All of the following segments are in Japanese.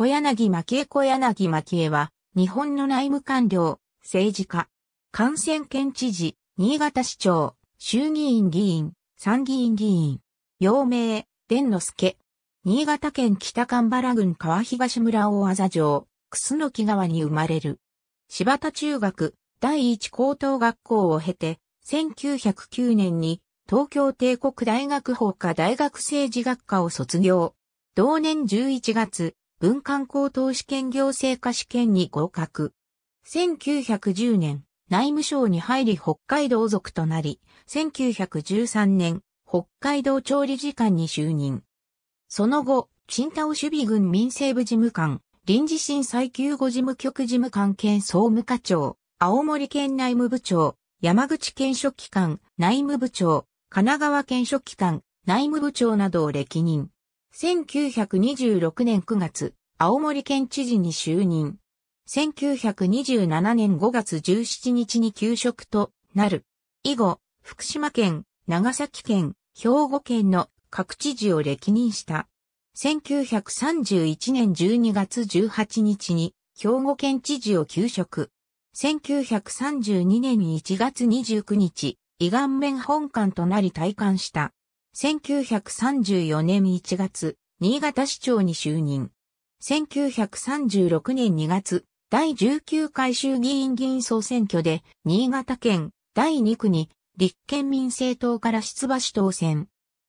小柳巻江小柳巻江は、日本の内務官僚、政治家、感染県知事、新潟市長、衆議院議員、参議院議員、陽明、伝之助、新潟県北神原郡川東村大麻城、楠木川に生まれる。柴田中学、第一高等学校を経て、1909年に東京帝国大学法科大学政治学科を卒業。同年11月、文官高等試験行政科試験に合格。1910年、内務省に入り北海道族となり、1913年、北海道調理次官に就任。その後、新田尾守備軍民政部事務官、臨時新・最級後事務局事務官兼総務課長、青森県内務部長、山口県書記官、内務部長、神奈川県書記官、内務部長などを歴任。1926年9月、青森県知事に就任。1927年5月17日に休職となる。以後、福島県、長崎県、兵庫県の各知事を歴任した。1931年12月18日に兵庫県知事を休職。1932年1月29日、胃が面本館となり退官した。1934年1月、新潟市長に就任。1936年2月、第19回衆議院議員総選挙で、新潟県第2区に、立憲民政党から出馬し当選。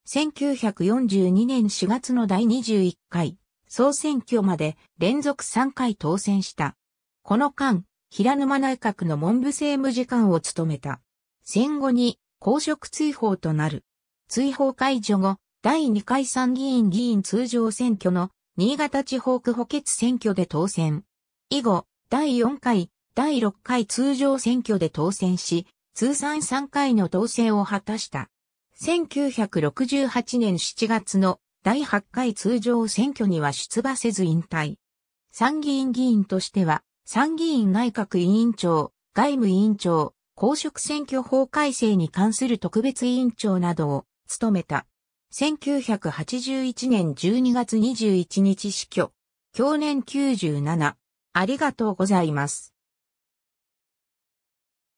1942年4月の第21回、総選挙まで連続3回当選した。この間、平沼内閣の文部政務次官を務めた。戦後に公職追放となる。追放解除後、第2回参議院議員通常選挙の新潟地方区補欠選挙で当選。以後、第4回、第6回通常選挙で当選し、通算3回の当選を果たした。1968年7月の第8回通常選挙には出馬せず引退。参議院議員としては、参議院内閣委員長、外務委員長、公職選挙法改正に関する特別委員長などを務めた。1981年12月21日死去。去年97。ありがとうございます。